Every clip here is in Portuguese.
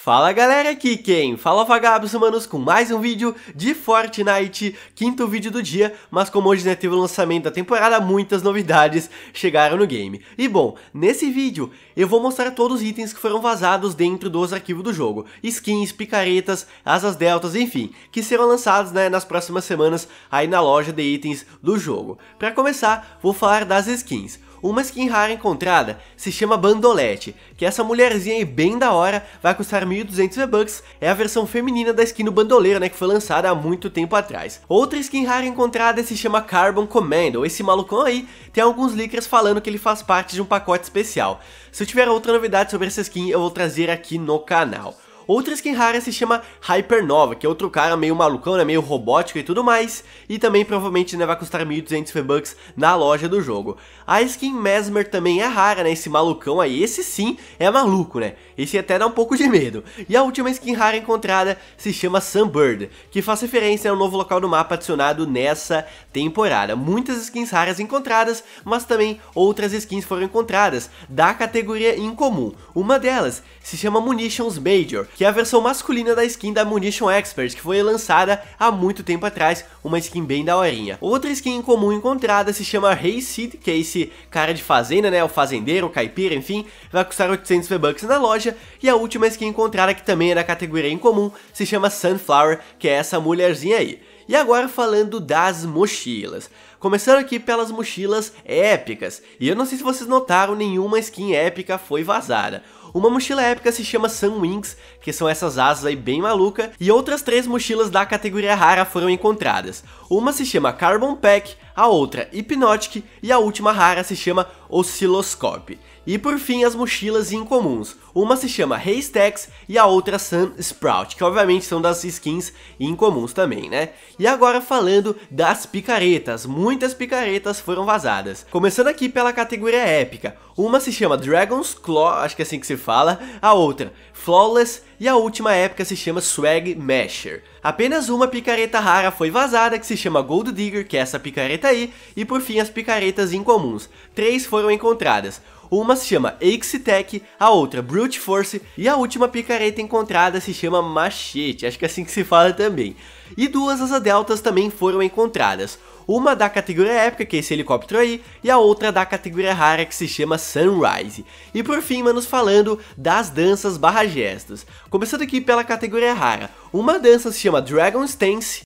Fala galera, aqui quem? Fala vagabos humanos com mais um vídeo de Fortnite, quinto vídeo do dia, mas como hoje né, teve o lançamento da temporada, muitas novidades chegaram no game. E bom, nesse vídeo eu vou mostrar todos os itens que foram vazados dentro dos arquivos do jogo, skins, picaretas, asas deltas, enfim, que serão lançados né, nas próximas semanas aí na loja de itens do jogo. Para começar, vou falar das skins. Uma skin rara encontrada se chama Bandolete, que essa mulherzinha aí bem da hora vai custar 1.200 V-Bucks, é a versão feminina da skin do Bandoleiro, né, que foi lançada há muito tempo atrás. Outra skin rara encontrada se chama Carbon Commando, esse malucão aí tem alguns leakers falando que ele faz parte de um pacote especial. Se eu tiver outra novidade sobre essa skin, eu vou trazer aqui no canal. Outra skin rara se chama Hypernova, que é outro cara meio malucão, né, meio robótico e tudo mais, e também provavelmente né, vai custar 1.200 V-Bucks na loja do jogo. A skin Mesmer também é rara, né, esse malucão aí, esse sim é maluco, né, esse até dá um pouco de medo. E a última skin rara encontrada se chama Sunbird, que faz referência ao novo local do mapa adicionado nessa temporada. Muitas skins raras encontradas, mas também outras skins foram encontradas da categoria incomum. Uma delas se chama Munitions Major, que é a versão masculina da skin da Munition Expert, que foi lançada há muito tempo atrás, uma skin bem daorinha. Outra skin em comum encontrada se chama Seed, que é esse cara de fazenda, né, o fazendeiro, o caipira, enfim, vai custar 800 V-Bucks na loja, e a última skin encontrada, que também é da categoria em comum, se chama Sunflower, que é essa mulherzinha aí. E agora falando das mochilas. Começando aqui pelas mochilas épicas. E eu não sei se vocês notaram, nenhuma skin épica foi vazada. Uma mochila épica se chama Sun Wings, que são essas asas aí bem maluca, e outras três mochilas da categoria rara foram encontradas. Uma se chama Carbon Pack, a outra Hypnotic e a última rara se chama Oscilloscope. E por fim, as mochilas incomuns. Uma se chama Haystacks e a outra Sun Sprout, que obviamente são das skins incomuns também, né? E agora falando das picaretas. Muitas picaretas foram vazadas. Começando aqui pela categoria épica. Uma se chama Dragon's Claw, acho que é assim que se fala. A outra, Flawless e a última épica se chama Swag Masher. Apenas uma picareta rara foi vazada, que se chama Gold Digger, que é essa picareta aí, e por fim as picaretas incomuns. Três foram encontradas. Uma se chama Exitec, a outra Brute Force e a última picareta encontrada se chama Machete, acho que é assim que se fala também. E duas asa deltas também foram encontradas. Uma da categoria épica, que é esse helicóptero aí, e a outra da categoria rara, que se chama Sunrise. E por fim, manos, falando das danças barra gestos. Começando aqui pela categoria rara. Uma dança se chama Dragon Stance,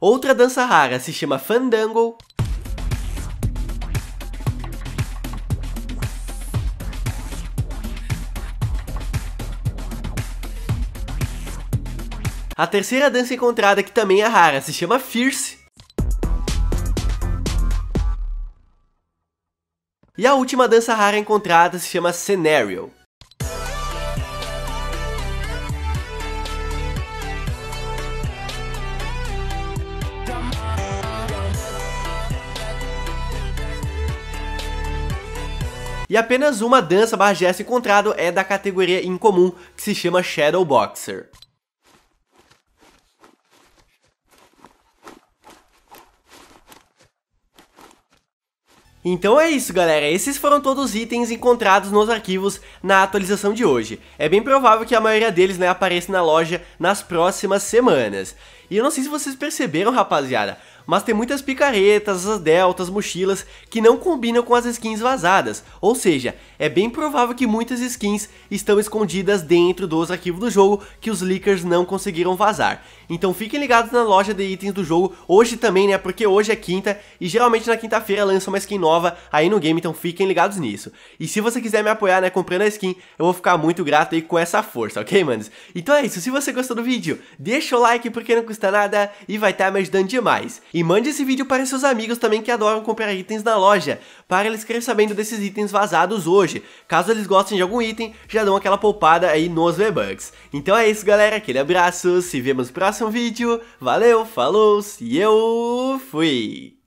Outra dança rara se chama Fandango. A terceira dança encontrada, que também é rara, se chama Fierce. E a última dança rara encontrada se chama Scenario. E apenas uma dança barra gesto encontrado é da categoria incomum, que se chama Shadow Boxer. Então é isso galera, esses foram todos os itens encontrados nos arquivos na atualização de hoje. É bem provável que a maioria deles né, apareça na loja nas próximas semanas. E eu não sei se vocês perceberam rapaziada, mas tem muitas picaretas, as deltas, mochilas que não combinam com as skins vazadas, ou seja, é bem provável que muitas skins estão escondidas dentro dos arquivos do jogo que os leakers não conseguiram vazar. Então fiquem ligados na loja de itens do jogo, hoje também né, porque hoje é quinta e geralmente na quinta-feira lança uma skin nova aí no game, então fiquem ligados nisso. E se você quiser me apoiar né, comprando a skin, eu vou ficar muito grato aí com essa força, ok manos? Então é isso, se você gostou do vídeo, deixa o like porque não custa nada e vai estar tá me ajudando demais. E mande esse vídeo para seus amigos também que adoram comprar itens na loja, para eles querem sabendo desses itens vazados hoje. Caso eles gostem de algum item, já dão aquela poupada aí nos V-Bucks. Então é isso galera, aquele abraço, se vemos no próximo vídeo, valeu, falou e eu fui!